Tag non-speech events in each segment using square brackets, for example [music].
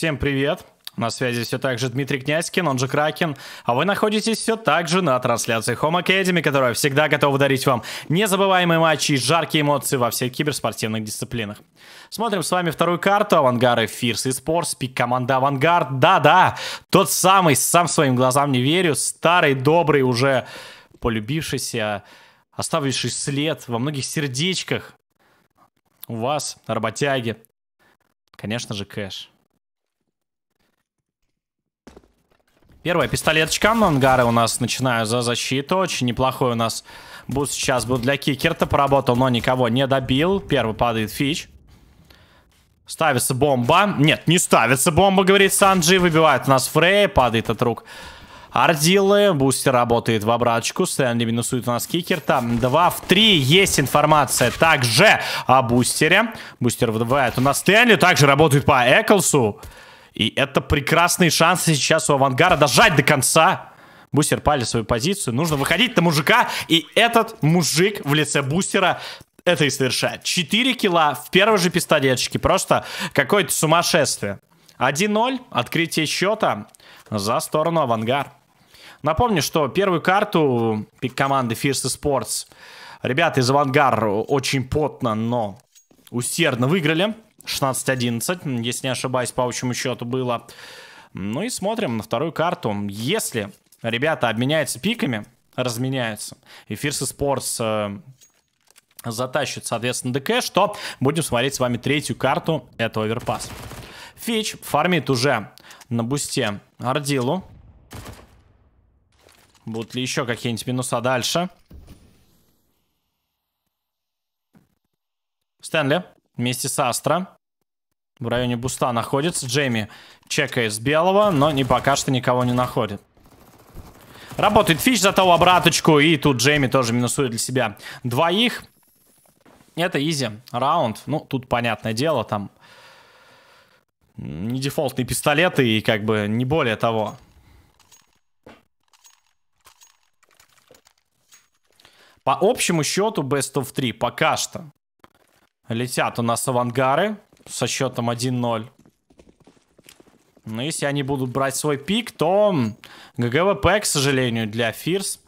Всем привет! На связи все так же Дмитрий Князькин, он же Кракен, а вы находитесь все так же на трансляции Home Academy, которая всегда готова дарить вам незабываемые матчи и жаркие эмоции во всех киберспортивных дисциплинах. Смотрим с вами вторую карту Авангары Фирс и Спорс, пик команда Авангард, да-да, тот самый, сам своим глазам не верю, старый, добрый, уже полюбившийся, оставивший след во многих сердечках у вас, работяги, конечно же, кэш. Первая пистолеточка. Ангары у нас начинаю за защиту. Очень неплохой у нас буст сейчас был для Кикерта. Поработал, но никого не добил. Первый падает Фич. Ставится бомба. Нет, не ставится бомба, говорит Санджи. Выбивает у нас Фрей. Падает от рук Ардилы. Бустер работает в обраточку. Стэнли минусует у нас Кикерта. 2 в 3. Есть информация также о бустере. Бустер выдавает у нас Стэнли. Также работает по Эклсу. И это прекрасные шансы сейчас у Авангара дожать до конца. Бустер пали свою позицию. Нужно выходить на мужика. И этот мужик в лице бустера это и совершает. 4 килла в первой же пистолетчике. Просто какое-то сумасшествие. 1-0. Открытие счета за сторону Авангар. Напомню, что первую карту команды First Sports ребята из Авангар очень потно, но усердно выиграли. 16-11, если не ошибаюсь, по общему счету было. Ну и смотрим на вторую карту. Если ребята обменяются пиками, разменяются, и Фирс Спортс э, затащит, соответственно, ДК, что будем смотреть с вами третью карту, этого оверпас. Фич фармит уже на бусте ордилу. Будут ли еще какие-нибудь минуса дальше? Стэнли вместе с Астро в районе буста находится. Джейми чекает с белого, но не пока что никого не находит. Работает Фич, за того обраточку. И тут Джейми тоже минусует для себя двоих. Это изи раунд. Ну, тут понятное дело, там не дефолтные пистолеты и как бы не более того. По общему счету, best of 3 пока что летят у нас авангары со счетом 1-0. Но если они будут брать свой пик, то ГГВП, к сожалению, для Фирс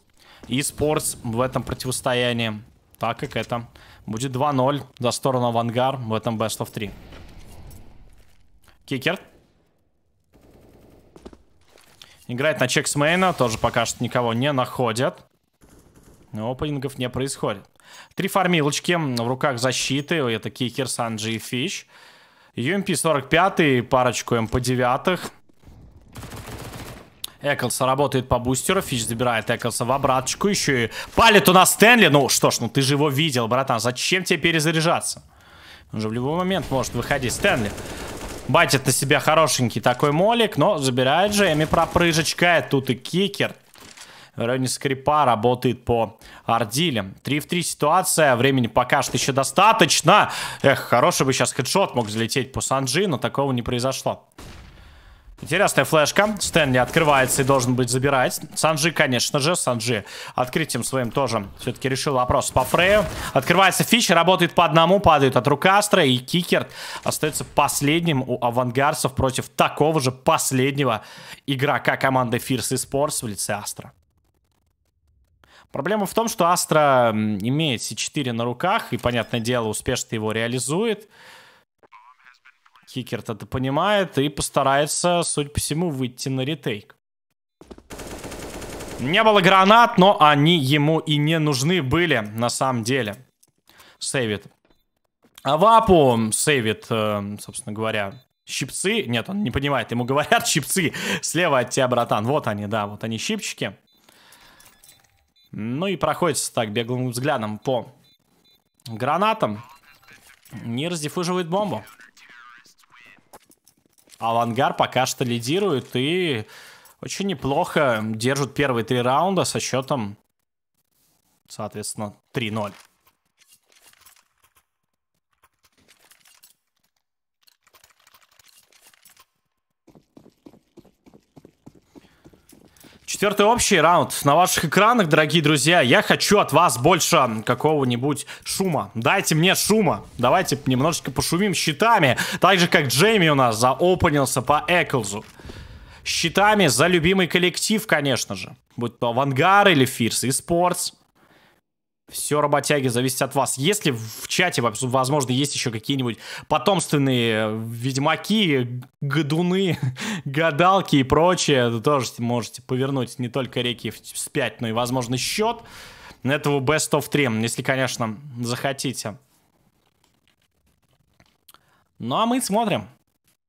и Спортс в этом противостоянии. Так как это будет 2-0 за сторону Авангар в этом Best of 3. Кикер. Играет на чексмейна, тоже пока что никого не находят. Но опенингов не происходит. Три фармилочки в руках защиты. Это Кикер, Санджи и Фиш. UMP-45, парочку МП-9. Эклса работает по бустеру, Фич забирает Эклса в обраточку, еще и палит у нас Стэнли. Ну что ж, ну ты же его видел, братан, зачем тебе перезаряжаться? Он же в любой момент может выходить. Стэнли батит на себя хорошенький такой молик, но забирает же, Джейми пропрыжечка, и тут и кикер в районе скрипа, работает по Ардиле. 3 в 3 ситуация, времени пока что еще достаточно. Эх, хороший бы сейчас хедшот мог залететь по Санджи, но такого не произошло. Интересная флешка. Стэн не открывается и должен быть забирать. Санджи, конечно же. Санджи открытием своим тоже все-таки решил вопрос по фрею. Открывается фич, работает по одному, падает от Рукастра. И Кикерт остается последним у авангарцев против такого же последнего игрока команды Фирс и Спорс в лице Астра. Проблема в том, что Астра имеет C4 на руках и, понятное дело, успешно его реализует. Хикерт это понимает и постарается, судя по всему, выйти на ретейк. Не было гранат, но они ему и не нужны были, на самом деле. Сейвит. А вапу, сейвит, э, собственно говоря, щипцы. Нет, он не понимает, ему говорят щипцы слева от тебя, братан. Вот они, да, вот они щипчики. Ну и проходится так беглым взглядом по гранатам. Не раздифуживает бомбу. Авангар пока что лидирует и очень неплохо держит первые три раунда со счетом, соответственно, 3-0. Четвертый общий раунд на ваших экранах, дорогие друзья. Я хочу от вас больше какого-нибудь шума. Дайте мне шума. Давайте немножечко пошумим щитами. Так же, как Джейми у нас заопенился по Эклзу. Щитами за любимый коллектив, конечно же. Будь то Авангар или Фирс и Спортс. Все, работяги, зависит от вас. Если в чате, возможно, есть еще какие-нибудь потомственные э, ведьмаки, гадуны, [laughs] гадалки и прочее, то тоже можете повернуть не только реки вспять, но и, возможно, счет этого Best of 3, если, конечно, захотите. Ну, а мы смотрим.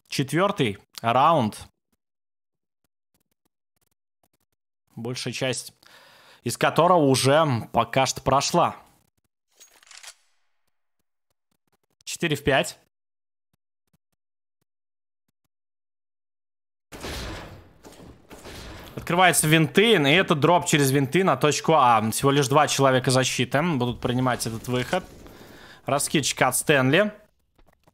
Четвертый раунд. Большая часть из которого уже пока что прошла. 4 в 5. Открываются винты, и это дроп через винты на точку А. Всего лишь два человека защиты будут принимать этот выход. Раскидчик от Стэнли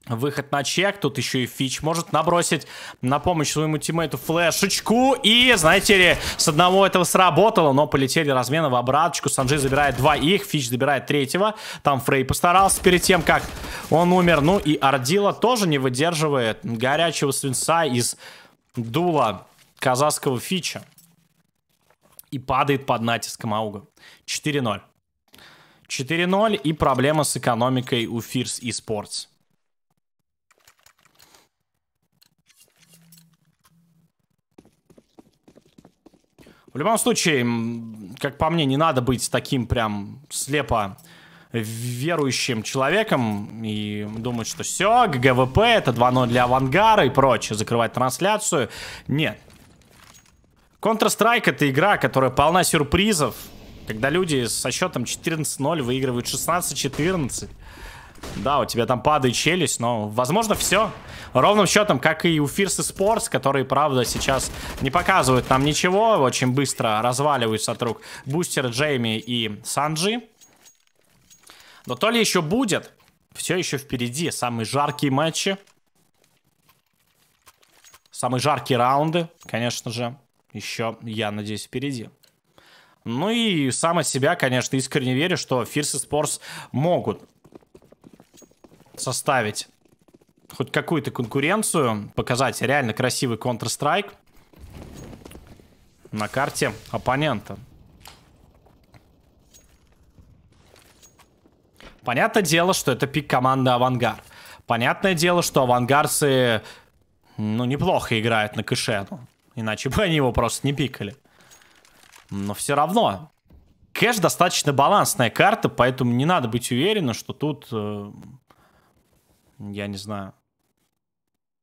выход на чек, тут еще и Фич может набросить на помощь своему тиммейту флешечку, и, знаете ли, с одного этого сработало, но полетели размены в обраточку, санжи забирает два их, Фич забирает третьего, там Фрей постарался перед тем, как он умер, ну и Ардила тоже не выдерживает горячего свинца из дула казахского Фича и падает под натиском Ауга. 4-0. 4-0 и проблема с экономикой у Фирс и Спортс. В любом случае, как по мне, не надо быть таким прям слепо верующим человеком и думать, что все, ГГВП, это 2-0 для авангара и прочее, закрывать трансляцию. Нет. Counter-Strike это игра, которая полна сюрпризов, когда люди со счетом 14-0 выигрывают 16-14. Да, у тебя там падает челюсть, но, возможно, все. Ровным счетом, как и у Фирсы Спортс, которые, правда, сейчас не показывают нам ничего. Очень быстро разваливаются от рук Бустер, Джейми и Санджи. Но то ли еще будет, все еще впереди. Самые жаркие матчи. Самые жаркие раунды, конечно же, еще, я надеюсь, впереди. Ну и сам от себя, конечно, искренне верю, что Фирсы Спорс могут составить хоть какую-то конкуренцию, показать реально красивый Counter-Strike на карте оппонента. Понятное дело, что это пик команды Авангард. Понятное дело, что авангарцы, ну, неплохо играют на кэше, ну, иначе бы они его просто не пикали. Но все равно. Кэш достаточно балансная карта, поэтому не надо быть уверенным, что тут э, я не знаю,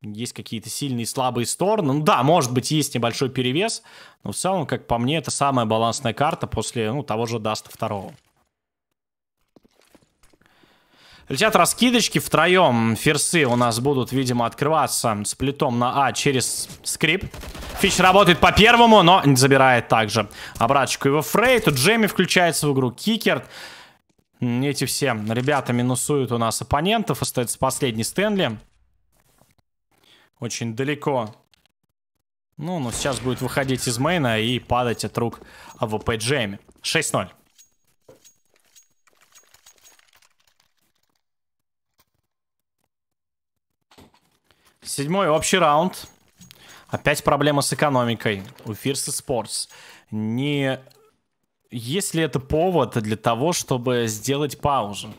есть какие-то сильные и слабые стороны. Ну да, может быть, есть небольшой перевес, но в целом, как по мне, это самая балансная карта после ну, того же Даста второго. Летят раскидочки втроем. Ферсы у нас будут, видимо, открываться с плитом на А через скрип. Фич работает по первому, но не забирает также обратчику его Фрей. Тут включается в игру. Кикерт. Эти все ребята минусуют у нас оппонентов. Остается последний Стэнли. Очень далеко. Ну, но сейчас будет выходить из мейна и падать от рук АВП Джейми. 6-0. Седьмой общий раунд. Опять проблема с экономикой у Фирса Спортс. Не есть ли это повод для того, чтобы сделать паузу?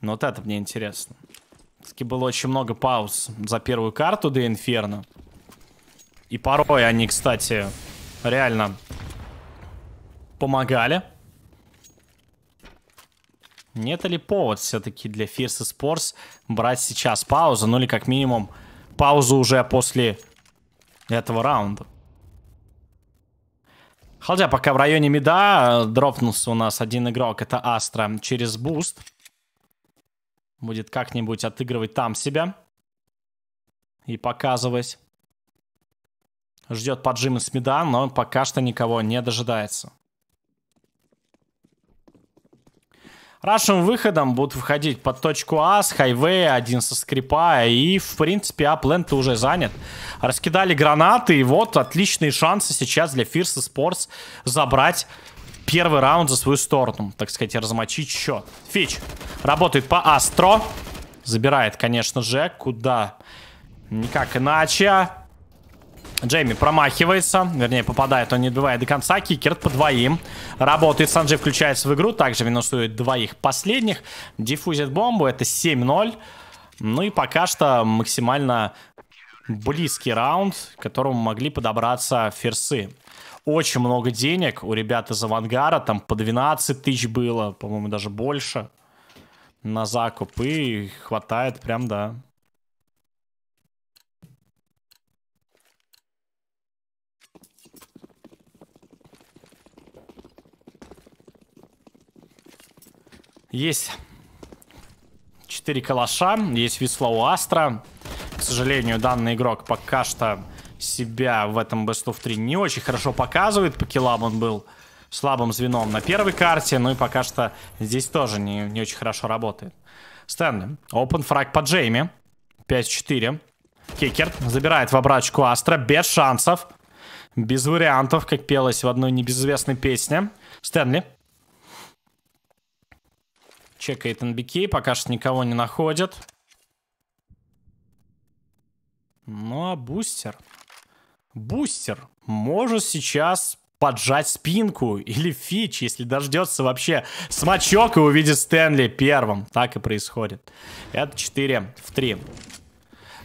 Ну вот это мне интересно. Все-таки было очень много пауз за первую карту до Инферно. И порой они, кстати, реально помогали. Нет ли повод все-таки для Fierce Sports брать сейчас паузу? Ну или как минимум паузу уже после этого раунда. Халдя пока в районе меда. Э, дропнулся у нас один игрок, это Астра, через буст. Будет как-нибудь отыгрывать там себя. И показывать. Ждет поджим из меда, но пока что никого не дожидается. Рашим выходом будут выходить под точку А с хайвея, один со скрипа, и, в принципе, аплент уже занят. Раскидали гранаты, и вот отличные шансы сейчас для Фирса Спортс забрать первый раунд за свою сторону, так сказать, размочить счет. Фич работает по Астро, забирает, конечно же, куда никак иначе. Джейми промахивается, вернее попадает, он не добивает до конца, Кикерт по двоим, работает, Санджи включается в игру, также минусует двоих последних, диффузит бомбу, это 7-0, ну и пока что максимально близкий раунд, к которому могли подобраться ферсы. Очень много денег у ребят из авангара, там по 12 тысяч было, по-моему даже больше на закуп, и хватает прям, да, Есть четыре калаша, есть весло у Астра. К сожалению, данный игрок пока что себя в этом Best of 3 не очень хорошо показывает. По киллам он был слабым звеном на первой карте, ну и пока что здесь тоже не, не очень хорошо работает. Стэнли. опен фраг по Джейми. 5-4. Кикер забирает в обрачку Астра. Без шансов. Без вариантов, как пелось в одной небезызвестной песне. Стэнли Чекает NBK, пока что никого не находит. Ну а бустер? Бустер может сейчас поджать спинку или фич, если дождется вообще смачок и увидит Стэнли первым. Так и происходит. Это 4 в 3.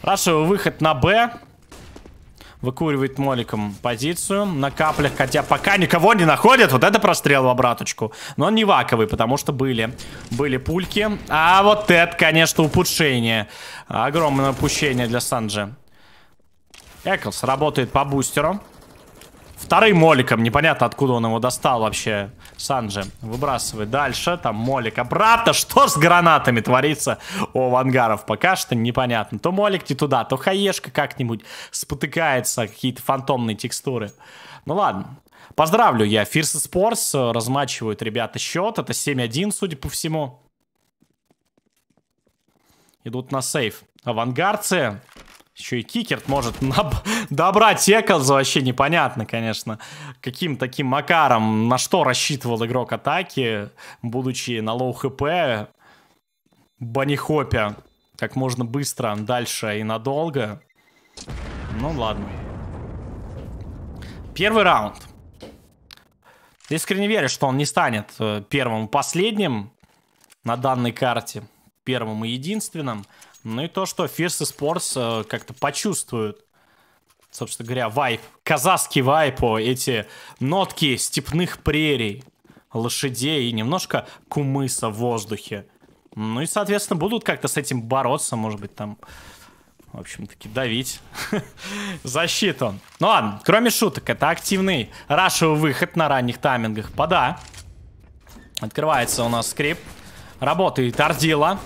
Рашевый выход на Б. Выкуривает моликом позицию. На каплях, хотя пока никого не находят. Вот это прострел в обраточку. Но он не ваковый, потому что были. Были пульки. А вот это, конечно, упущение. Огромное упущение для Санджи. Эклс работает по бустеру. Вторым моликом. Непонятно, откуда он его достал вообще. Санджи выбрасывает дальше. Там молик обратно. Что с гранатами творится у Вангаров? Пока что непонятно. То молик не туда, то хаешка как-нибудь спотыкается. Какие-то фантомные текстуры. Ну ладно. Поздравлю я. Фирс Спорс размачивают ребята счет. Это 7-1, судя по всему. Идут на сейф. Авангардцы еще и кикерт может на, добра Текалза вообще непонятно, конечно, каким таким макаром, на что рассчитывал игрок атаки, будучи на лоу хп, банихопе как можно быстро дальше и надолго. Ну ладно. Первый раунд. Искренне верю, что он не станет э, первым и последним на данной карте. Первым и единственным. Ну и то, что Fierce Sports э, как-то почувствуют собственно говоря, вайп, казахский вайпо, эти нотки степных прерий, лошадей и немножко кумыса в воздухе. Ну и, соответственно, будут как-то с этим бороться, может быть, там, в общем-таки, давить [laughs] защиту. Ну ладно, кроме шуток, это активный рашевый выход на ранних таймингах. Пода. Открывается у нас скрип. Работает Ардила.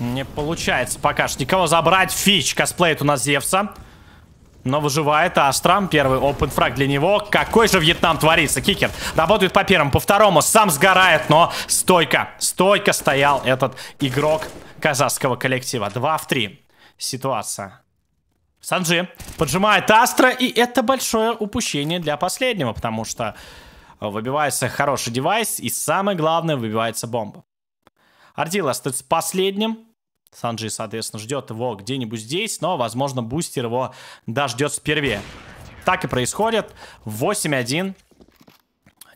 Не получается пока что никого забрать. Фич косплеит у нас Зевса. Но выживает Аштрам. Первый open фраг для него. Какой же Вьетнам творится? Кикер работает по первому, по второму. Сам сгорает, но стойко. Стойко стоял этот игрок казахского коллектива. два в три ситуация. Санджи поджимает Астра. И это большое упущение для последнего. Потому что выбивается хороший девайс. И самое главное, выбивается бомба. Ардил остается последним. Санджи, соответственно, ждет его где-нибудь здесь, но, возможно, бустер его дождет сперве. Так и происходит. 8-1.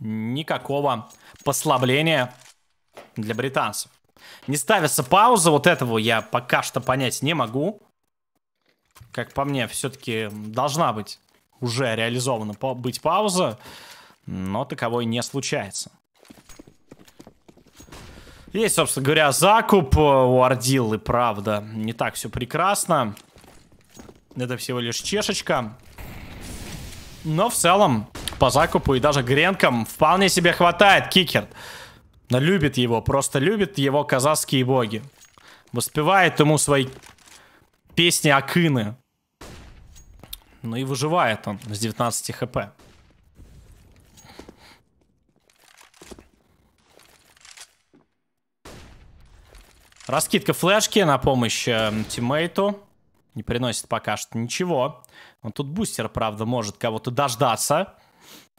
Никакого послабления для британцев. Не ставится пауза, вот этого я пока что понять не могу. Как по мне, все-таки должна быть уже реализована быть пауза, но таковой не случается. Есть, собственно говоря, закуп э, у Ордиллы, правда. Не так все прекрасно. Это всего лишь чешечка. Но в целом по закупу и даже гренкам вполне себе хватает кикер. Но любит его, просто любит его казахские боги. Воспевает ему свои песни Акины. Ну и выживает он с 19 хп. Раскидка флешки на помощь э, тиммейту. Не приносит пока что ничего. Он тут бустер, правда, может кого-то дождаться.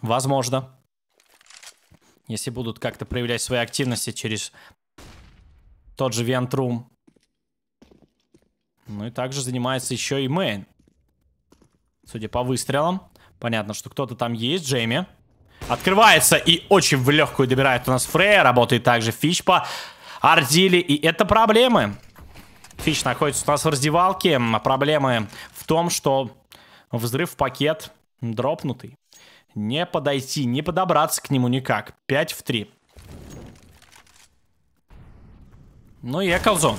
Возможно. Если будут как-то проявлять свои активности через тот же Вентрум. Ну и также занимается еще и мейн. Судя по выстрелам. Понятно, что кто-то там есть. Джейми. Открывается и очень в легкую добирает у нас Фрей, Работает также Фичпа ордили. И это проблемы. Фич находится у нас в раздевалке. Проблемы в том, что взрыв пакет дропнутый. Не подойти, не подобраться к нему никак. 5 в 3. Ну и Эколзон.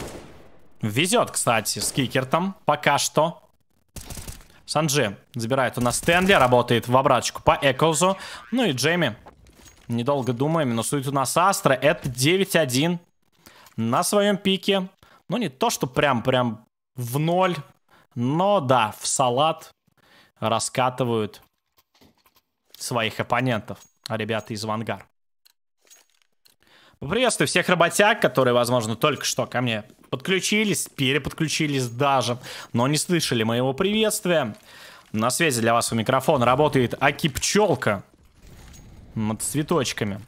Везет, кстати, с Кикертом. Пока что. Санджи забирает у нас Стэнли, работает в обраточку по Эколзу. Ну и Джейми, недолго думая, минусует у нас Астра. Это 9-1 на своем пике. Ну, не то, что прям-прям в ноль, но да, в салат раскатывают своих оппонентов, а ребята из Вангар. Приветствую всех работяг, которые, возможно, только что ко мне подключились, переподключились даже, но не слышали моего приветствия. На связи для вас у микрофона работает Аки над цветочками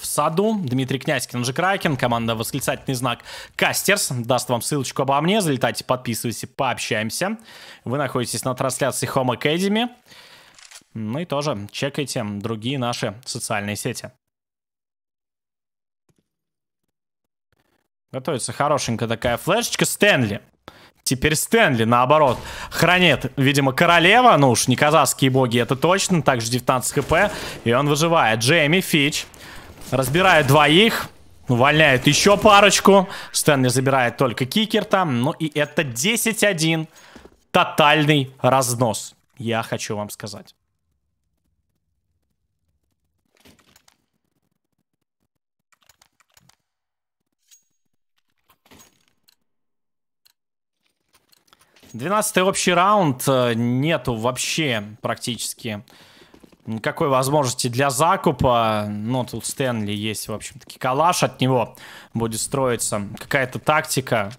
в саду. Дмитрий Князькин, он же Кракен, команда восклицательный знак Кастерс. Даст вам ссылочку обо мне. Залетайте, подписывайтесь, пообщаемся. Вы находитесь на трансляции Home Academy. Ну и тоже чекайте другие наши социальные сети. Готовится хорошенькая такая флешечка Стэнли. Теперь Стэнли, наоборот, хранит, видимо, королева. Ну уж не казахские боги, это точно. Также 19 хп. И он выживает. Джейми, Фич. Разбирает двоих. Увольняет еще парочку. Стэнли забирает только кикер там. Ну и это 10-1. Тотальный разнос. Я хочу вам сказать. Двенадцатый общий раунд. Э, нету вообще практически никакой возможности для закупа. Ну, тут Стэнли есть, в общем-таки, калаш от него будет строиться. Какая-то тактика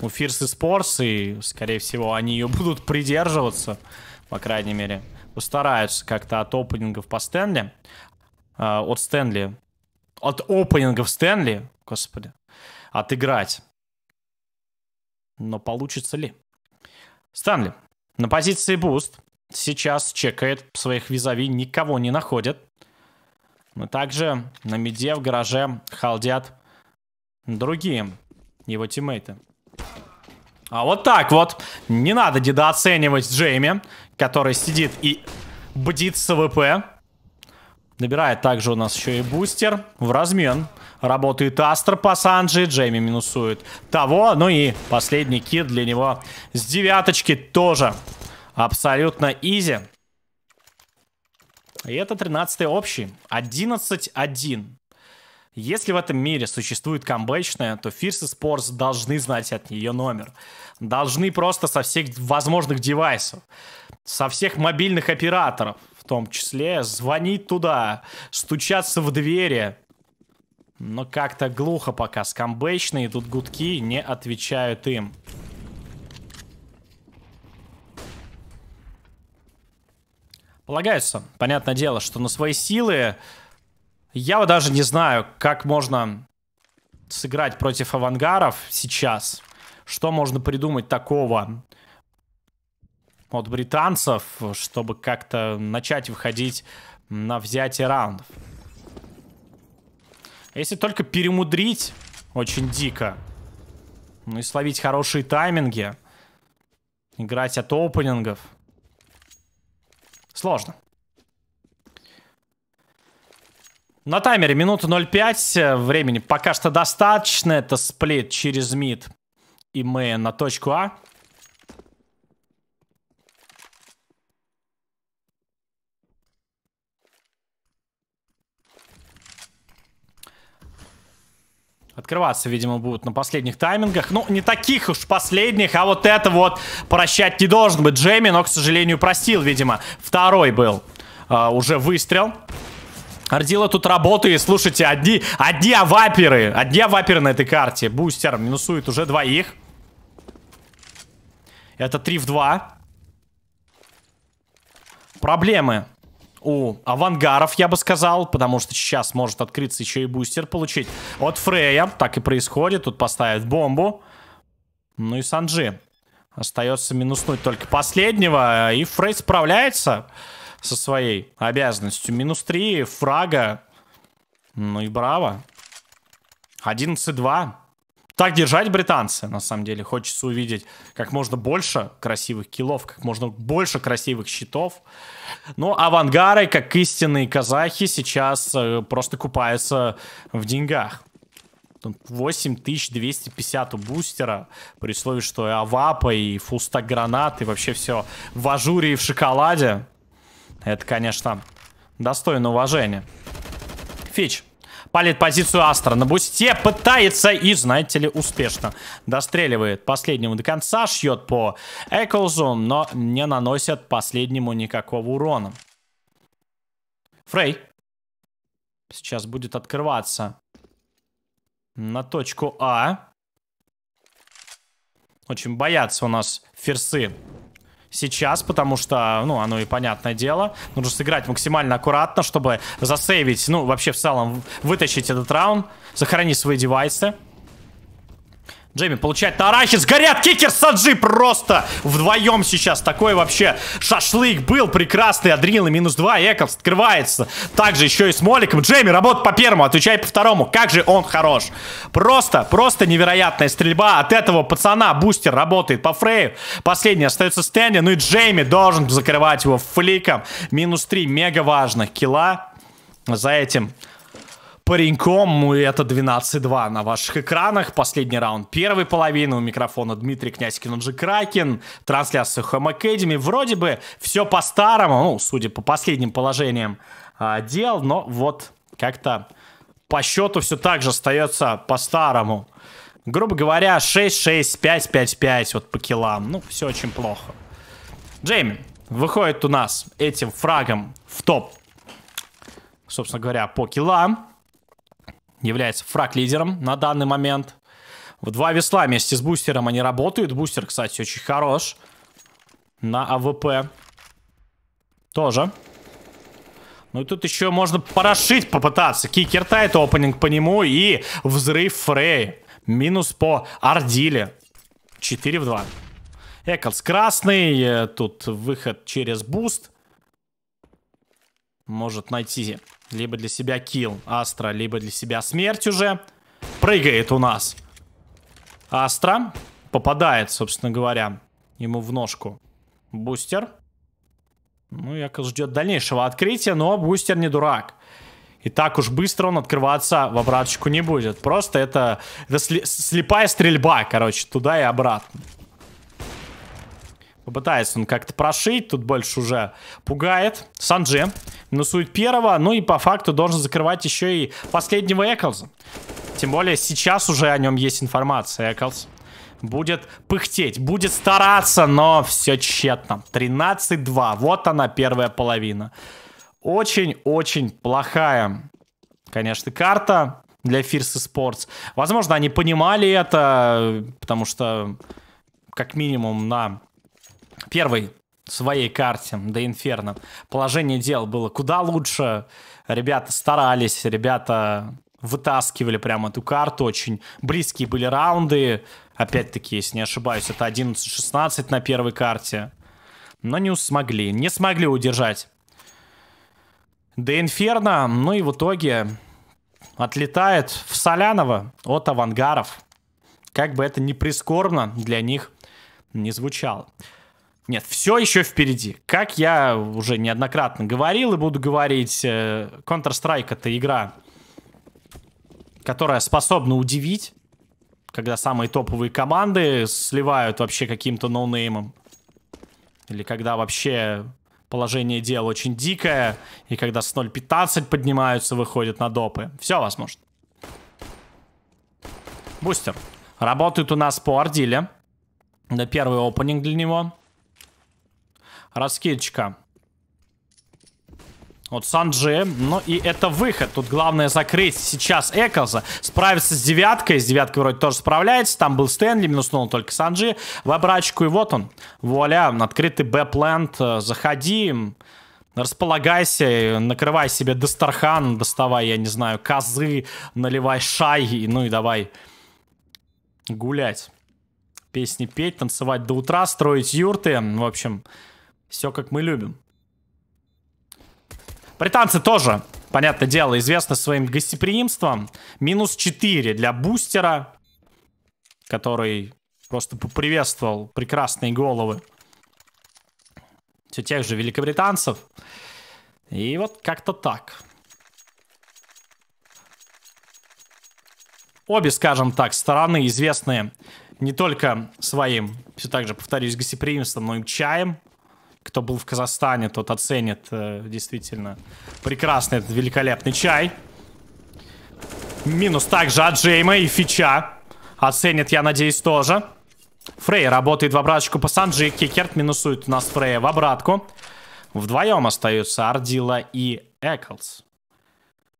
у Фирс и Спорс, и, скорее всего, они ее будут придерживаться, по крайней мере. Постараются как-то от опенингов по Стэнли. Э, от Стэнли. От опенингов Стэнли, господи, отыграть. Но получится ли? Стэнли на позиции буст сейчас чекает своих визави, никого не находит. Но также на меде в гараже халдят другие его тиммейты. А вот так вот. Не надо недооценивать Джейми, который сидит и бдит с АВП. Набирает также у нас еще и бустер в размен. Работает Астер по Санджи, Джейми минусует того. Ну и последний кит для него с девяточки тоже Абсолютно изи. И это 13 общий. 11-1. Если в этом мире существует камбэчная, то Фирс и Спорс должны знать от нее номер. Должны просто со всех возможных девайсов, со всех мобильных операторов, в том числе, звонить туда, стучаться в двери. Но как-то глухо пока с камбэчной, тут гудки не отвечают им. полагаются. Понятное дело, что на свои силы я вот даже не знаю, как можно сыграть против авангаров сейчас. Что можно придумать такого от британцев, чтобы как-то начать выходить на взятие раундов. Если только перемудрить очень дико, ну и словить хорошие тайминги, играть от опенингов – Сложно. На таймере минута 0,5 времени пока что достаточно. Это сплит через мид и мы на точку А. Открываться, видимо, будут на последних таймингах. Ну, не таких уж последних, а вот это вот прощать не должен быть Джейми, но, к сожалению, простил, видимо. Второй был а, уже выстрел. Ардила тут работает, слушайте, одни, одни аваперы, одни аваперы на этой карте. Бустер минусует уже двоих. Это три в два. Проблемы у авангаров, я бы сказал, потому что сейчас может открыться еще и бустер получить от Фрея. Так и происходит, тут поставят бомбу. Ну и Санджи. Остается минуснуть только последнего, и Фрей справляется со своей обязанностью. Минус 3, фрага. Ну и браво. 11-2. Так держать британцы, на самом деле. Хочется увидеть как можно больше красивых килов, как можно больше красивых щитов. Ну, авангары, как истинные казахи, сейчас э, просто купаются в деньгах. 8250 у бустера, при условии, что и авапа, и фуста гранат, и вообще все в ажуре и в шоколаде. Это, конечно, достойно уважения. Фич. Палит позицию Астра на бусте, пытается и, знаете ли, успешно достреливает последнему до конца, шьет по Эклзу, но не наносят последнему никакого урона. Фрей сейчас будет открываться на точку А. Очень боятся у нас ферсы сейчас, потому что, ну, оно и понятное дело. Нужно сыграть максимально аккуратно, чтобы засейвить, ну, вообще в целом вытащить этот раунд, сохранить свои девайсы. Джейми получает таращит. Горят кикер Саджи просто вдвоем сейчас. Такой вообще шашлык был прекрасный. Адрина минус 2. Эков скрывается. Также еще и с Моликом. Джейми работает по первому, отвечай по второму. Как же он хорош. Просто, просто невероятная стрельба. От этого пацана бустер работает по Фрею. Последний остается Стэнли. Ну и Джейми должен закрывать его фликом. Минус 3. Мега важных кила За этим пареньком, ну и это 12-2 на ваших экранах. Последний раунд первой половины. У микрофона Дмитрий Князькин, он же Кракен. Трансляция Home Academy. Вроде бы все по-старому, ну, судя по последним положениям а, дел, но вот как-то по счету все так же остается по-старому. Грубо говоря, 6-6, 5-5-5 вот по килам. Ну, все очень плохо. Джейми выходит у нас этим фрагом в топ, собственно говоря, по килам является фраг-лидером на данный момент. В два весла вместе с бустером они работают. Бустер, кстати, очень хорош. На АВП. Тоже. Ну и тут еще можно порошить попытаться. Кикер тайт опенинг по нему и взрыв Фрей. Минус по Ардиле. 4 в 2. Эклс красный. Э, тут выход через буст. Может найти либо для себя килл. Астра, либо для себя смерть уже. Прыгает у нас. Астра попадает, собственно говоря, ему в ножку. Бустер. Ну, якобы ждет дальнейшего открытия, но бустер не дурак. И так уж быстро он открываться в обраточку не будет. Просто это, это слепая стрельба, короче, туда и обратно пытается он как-то прошить, тут больше уже пугает. Санджи носует первого, ну и по факту должен закрывать еще и последнего Эклза. Тем более сейчас уже о нем есть информация, Эклз. Будет пыхтеть, будет стараться, но все тщетно. 13-2, вот она первая половина. Очень-очень плохая, конечно, карта для Фирсы Спортс. Возможно, они понимали это, потому что как минимум на первой своей карте до Инферно положение дел было куда лучше. Ребята старались, ребята вытаскивали прямо эту карту, очень близкие были раунды. Опять-таки, если не ошибаюсь, это 11-16 на первой карте. Но не смогли, не смогли удержать. До Инферно, ну и в итоге отлетает в Соляново от авангаров. Как бы это ни прискорбно для них не звучало. Нет, все еще впереди. Как я уже неоднократно говорил и буду говорить, э, Counter-Strike это игра, которая способна удивить, когда самые топовые команды сливают вообще каким-то ноунеймом. Или когда вообще положение дел очень дикое, и когда с 0.15 поднимаются, выходят на допы. Все возможно. Бустер. Работает у нас по ордиле. Это первый опенинг для него раскидчика. Вот Санджи. Ну и это выход. Тут главное закрыть сейчас Эклза. Справиться с девяткой. С девяткой вроде тоже справляется. Там был Стэнли, минуснул только Санджи. В обрачку и вот он. Вуаля, открытый бэпленд. Э, заходи. Располагайся, э, накрывай себе Дастархан, доставай, я не знаю, козы, наливай шайги, ну и давай гулять. Песни петь, танцевать до утра, строить юрты. В общем, все как мы любим. Британцы тоже, понятное дело, известны своим гостеприимством. Минус 4 для бустера, который просто поприветствовал прекрасные головы все тех же великобританцев. И вот как-то так. Обе, скажем так, стороны известные не только своим, все так же, повторюсь, гостеприимством, но и чаем кто был в Казахстане, тот оценит э, действительно прекрасный этот великолепный чай. Минус также от Джейма и Фича. Оценит, я надеюсь, тоже. Фрей работает в обратку по Санджи. Кикерт минусует у нас Фрея в обратку. Вдвоем остаются Ардила и Эклс.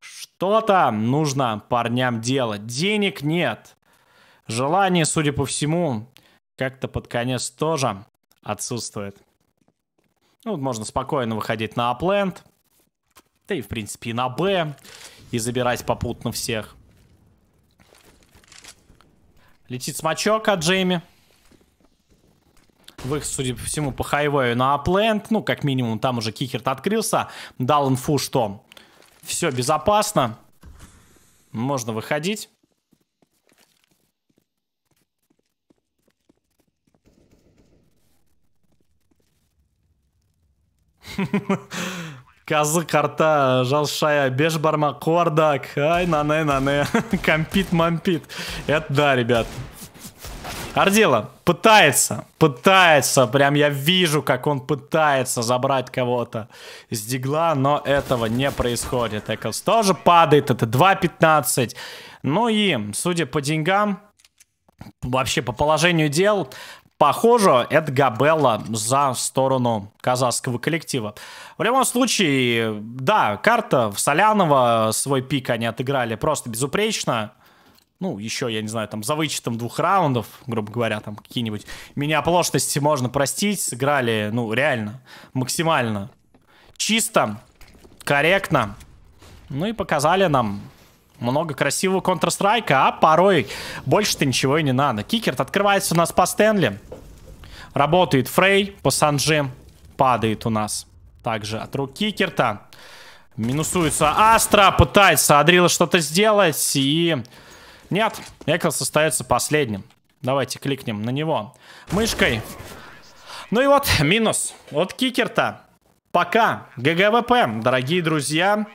Что то нужно парням делать? Денег нет. Желание, судя по всему, как-то под конец тоже отсутствует. Ну, можно спокойно выходить на апленд. Да и, в принципе, и на Б. И забирать попутно всех. Летит смачок от Джейми. Выход, судя по всему, по хайвею на апленд. Ну, как минимум, там уже кикерт открылся. Дал инфу, что все безопасно. Можно выходить. Казы [laughs] карта, э, жалшая, беш бармак, куардак. Ай, нане, нане. [laughs] Компит, мампит. Это да, ребят. Ардела пытается, пытается, прям я вижу, как он пытается забрать кого-то с дигла, но этого не происходит. Экос тоже падает, это 2.15. Ну и, судя по деньгам, вообще по положению дел, Похоже, это Эдгабелла за сторону казахского коллектива. В любом случае, да, карта в Солянова, свой пик они отыграли просто безупречно. Ну, еще, я не знаю, там, за вычетом двух раундов, грубо говоря, там, какие-нибудь мини-оплошности можно простить. Сыграли, ну, реально, максимально чисто, корректно. Ну и показали нам много красивого Counter-Strike, а порой больше-то ничего и не надо. Кикерт открывается у нас по Стэнли. Работает Фрей по Санже. Падает у нас также от рук Кикерта. Минусуется Астра, пытается Адрила что-то сделать и... Нет, Эклс остается последним. Давайте кликнем на него мышкой. Ну и вот минус от Кикерта. Пока. ГГВП, дорогие друзья.